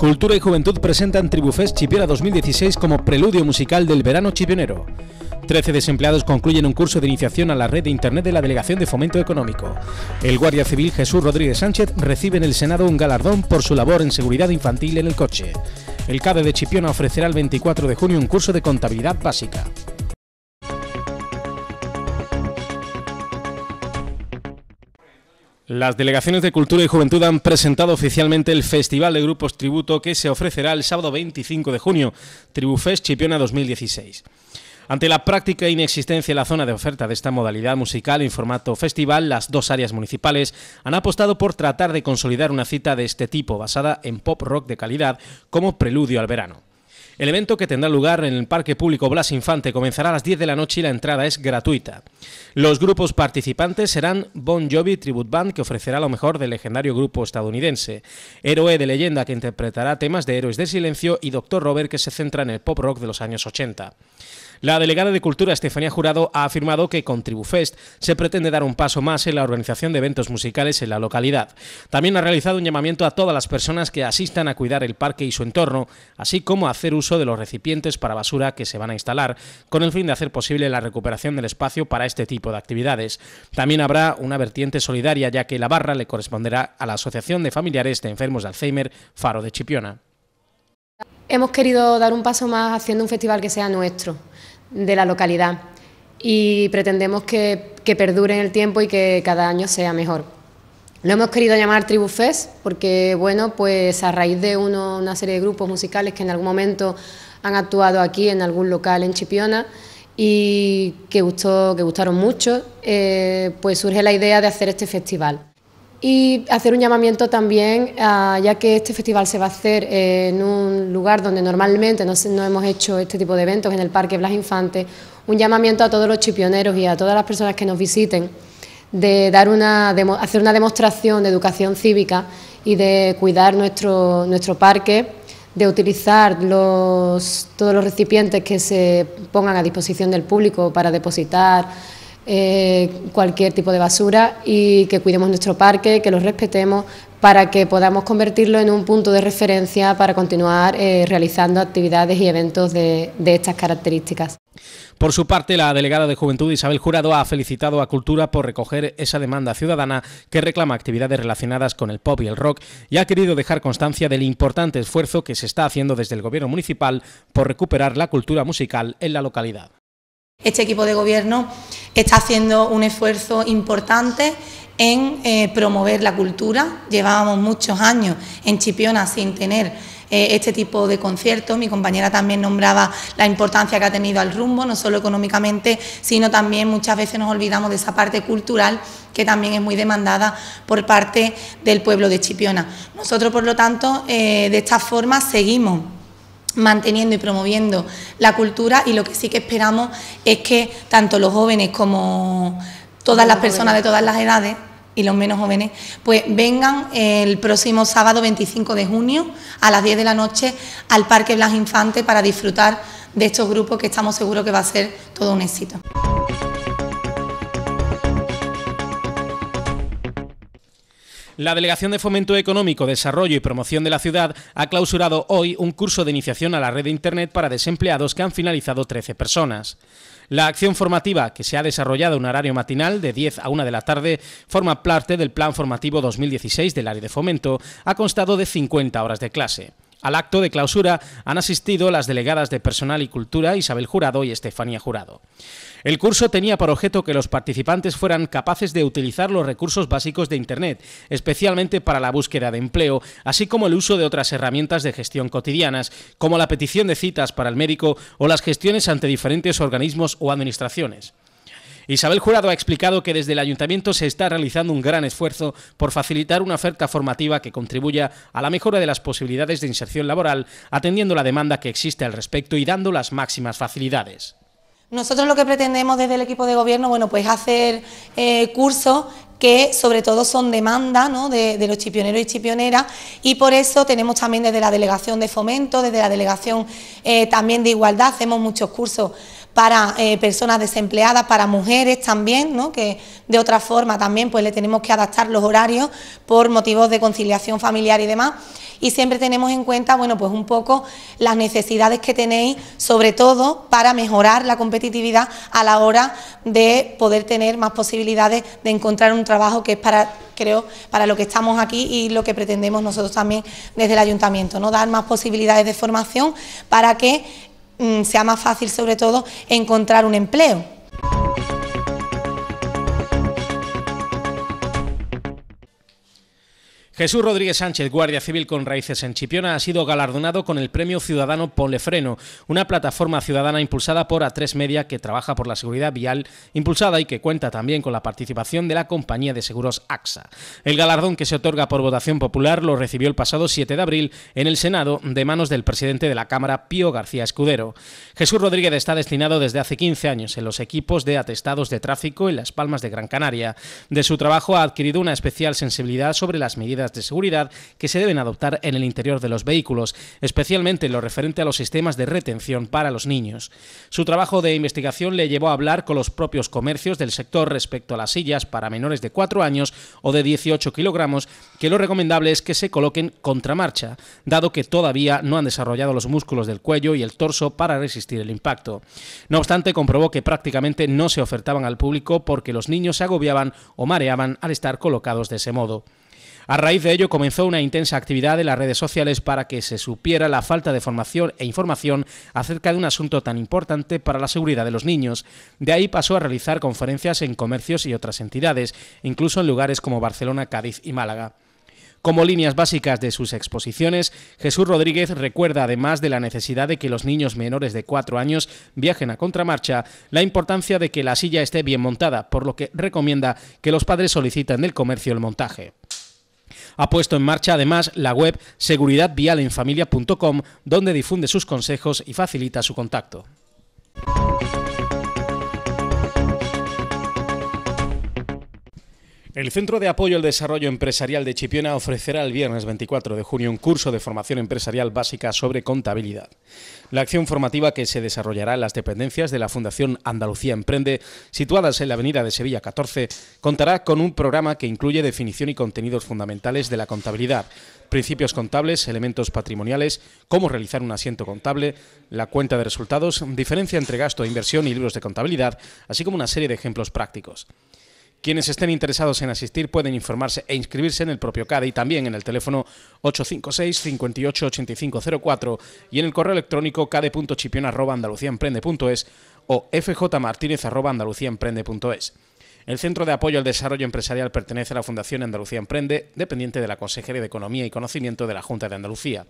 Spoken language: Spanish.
Cultura y Juventud presentan Tribufest Chipiona 2016 como preludio musical del verano chipionero. Trece desempleados concluyen un curso de iniciación a la red de Internet de la Delegación de Fomento Económico. El Guardia Civil Jesús Rodríguez Sánchez recibe en el Senado un galardón por su labor en seguridad infantil en el coche. El CADE de Chipiona ofrecerá el 24 de junio un curso de contabilidad básica. Las delegaciones de Cultura y Juventud han presentado oficialmente el Festival de Grupos Tributo que se ofrecerá el sábado 25 de junio, Tribufest Chipiona 2016. Ante la práctica inexistencia en la zona de oferta de esta modalidad musical en formato festival, las dos áreas municipales han apostado por tratar de consolidar una cita de este tipo, basada en pop rock de calidad, como preludio al verano. El evento que tendrá lugar en el Parque Público Blas Infante comenzará a las 10 de la noche y la entrada es gratuita. Los grupos participantes serán Bon Jovi Tribute Band, que ofrecerá lo mejor del legendario grupo estadounidense, Héroe de Leyenda, que interpretará temas de Héroes del Silencio y Doctor Robert, que se centra en el pop rock de los años 80. La delegada de Cultura, Estefanía Jurado, ha afirmado que con Tribufest se pretende dar un paso más en la organización de eventos musicales en la localidad. También ha realizado un llamamiento a todas las personas que asistan a cuidar el parque y su entorno, así como a hacer uso de los recipientes para basura que se van a instalar, con el fin de hacer posible la recuperación del espacio para este tipo de actividades. También habrá una vertiente solidaria, ya que la barra le corresponderá a la Asociación de Familiares de Enfermos de Alzheimer Faro de Chipiona. Hemos querido dar un paso más haciendo un festival que sea nuestro, de la localidad y pretendemos que, que perdure en el tiempo y que cada año sea mejor. Lo hemos querido llamar Tribu Fest porque, bueno, pues a raíz de una serie de grupos musicales que en algún momento han actuado aquí en algún local en Chipiona y que, gustó, que gustaron mucho, eh, pues surge la idea de hacer este festival. Y hacer un llamamiento también, ah, ya que este festival se va a hacer en un lugar donde normalmente no, hemos hecho este tipo de eventos, en el Parque Blas Infante, un llamamiento a todos los chipioneros y a todas las personas que nos visiten de dar una, hacer una demostración de educación cívica y de cuidar nuestro, nuestro parque, de utilizar los, todos los recipientes que se pongan a disposición del público para depositar eh, cualquier tipo de basura y que cuidemos nuestro parque, que lo respetemos para que podamos convertirlo en un punto de referencia para continuar eh, realizando actividades y eventos de estas características. Por su parte, la delegada de Juventud Isabel Jurado ha felicitado a Cultura por recoger esa demanda ciudadana que reclama actividades relacionadas con el pop y el rock y ha querido dejar constancia del importante esfuerzo que se está haciendo desde el Gobierno municipal por recuperar la cultura musical en la localidad. Este equipo de gobierno está haciendo un esfuerzo importante en eh, promover la cultura. Llevábamos muchos años en Chipiona sin tener eh, este tipo de conciertos. Mi compañera también nombraba la importancia que ha tenido al rumbo, no solo económicamente, sino también muchas veces nos olvidamos de esa parte cultural que también es muy demandada por parte del pueblo de Chipiona. Nosotros, por lo tanto, eh, de esta forma seguimos manteniendo y promoviendo la cultura y lo que sí que esperamos es que tanto los jóvenes como todas las personas de todas las edades y los menos jóvenes, pues vengan el próximo sábado 25 de junio a las 10 de la noche al Parque Blas Infante para disfrutar de estos grupos que estamos seguros que va a ser todo un éxito. La Delegación de Fomento Económico, Desarrollo y Promoción de la Ciudad ha clausurado hoy un curso de iniciación a la red de Internet para desempleados que han finalizado 13 personas. La acción formativa, que se ha desarrollado en un horario matinal de 10 a 1 de la tarde, forma parte del Plan Formativo 2016 del área de fomento, ha constado de 50 horas de clase. Al acto de clausura han asistido las delegadas de Personal y Cultura Isabel Jurado y Estefanía Jurado. El curso tenía por objeto que los participantes fueran capaces de utilizar los recursos básicos de Internet, especialmente para la búsqueda de empleo, así como el uso de otras herramientas de gestión cotidianas, como la petición de citas para el médico o las gestiones ante diferentes organismos o administraciones. Isabel Jurado ha explicado que desde el ayuntamiento se está realizando un gran esfuerzo por facilitar una oferta formativa que contribuya a la mejora de las posibilidades de inserción laboral, atendiendo la demanda que existe al respecto y dando las máximas facilidades. Nosotros lo que pretendemos desde el equipo de gobierno, bueno, pues hacer eh, cursos que sobre todo son demanda de, los chipioneros y chipioneras y por eso tenemos también desde la Delegación de Fomento, desde la Delegación eh, también de Igualdad, hacemos muchos cursos para eh, personas desempleadas, para mujeres también, ¿no? que de otra forma también pues le tenemos que adaptar los horarios por motivos de conciliación familiar y demás. Y siempre tenemos en cuenta, bueno, pues un poco las necesidades que tenéis, sobre todo para mejorar la competitividad a la hora de poder tener más posibilidades de encontrar un trabajo que es para, creo, para lo que estamos aquí y lo que pretendemos nosotros también desde el ayuntamiento, ¿no? Dar más posibilidades de formación para que Mm, sea más fácil sobre todo encontrar un empleo. Jesús Rodríguez Sánchez, Guardia Civil con raíces en Chipiona, ha sido galardonado con el Premio Ciudadano Polefreno, una plataforma ciudadana impulsada por A3 Media que trabaja por la seguridad vial impulsada y que cuenta también con la participación de la compañía de seguros AXA. El galardón que se otorga por votación popular lo recibió el pasado 7 de abril en el Senado de manos del presidente de la Cámara, Pío García Escudero. Jesús Rodríguez está destinado desde hace 15 años en los equipos de atestados de tráfico en Las Palmas de Gran Canaria. De su trabajo ha adquirido una especial sensibilidad sobre las medidas de seguridad que se deben adoptar en el interior de los vehículos, especialmente en lo referente a los sistemas de retención para los niños. Su trabajo de investigación le llevó a hablar con los propios comercios del sector respecto a las sillas para menores de 4 años o de 18 kilogramos, que lo recomendable es que se coloquen contramarcha, dado que todavía no han desarrollado los músculos del cuello y el torso para resistir el impacto. No obstante, comprobó que prácticamente no se ofertaban al público porque los niños se agobiaban o mareaban al estar colocados de ese modo. A raíz de ello comenzó una intensa actividad en las redes sociales para que se supiera la falta de formación e información acerca de un asunto tan importante para la seguridad de los niños. De ahí pasó a realizar conferencias en comercios y otras entidades, incluso en lugares como Barcelona, Cádiz y Málaga. Como líneas básicas de sus exposiciones, Jesús Rodríguez recuerda, además de la necesidad de que los niños menores de 4 años viajen a contramarcha, la importancia de que la silla esté bien montada, por lo que recomienda que los padres soliciten del comercio el montaje ha puesto en marcha además la web seguridadvialenfamilia.com, donde difunde sus consejos y facilita su contacto. El Centro de Apoyo al Desarrollo Empresarial de Chipiona ofrecerá el viernes 24 de junio un curso de formación empresarial básica sobre contabilidad. La acción formativa que se desarrollará en las dependencias de la Fundación Andalucía Emprende, situadas en la Avenida de Sevilla 14, contará con un programa que incluye definición y contenidos fundamentales de la contabilidad, principios contables, elementos patrimoniales, cómo realizar un asiento contable, la cuenta de resultados, diferencia entre gasto e inversión y libros de contabilidad, así como una serie de ejemplos prácticos. Quienes estén interesados en asistir pueden informarse e inscribirse en el propio CADE y también en el teléfono 856 588504 y en el correo electrónico cade.chipion.andaluciaemprende.es o fjmartinez.andaluciaemprende.es. El Centro de Apoyo al Desarrollo Empresarial pertenece a la Fundación Andalucía Emprende, dependiente de la Consejería de Economía y Conocimiento de la Junta de Andalucía.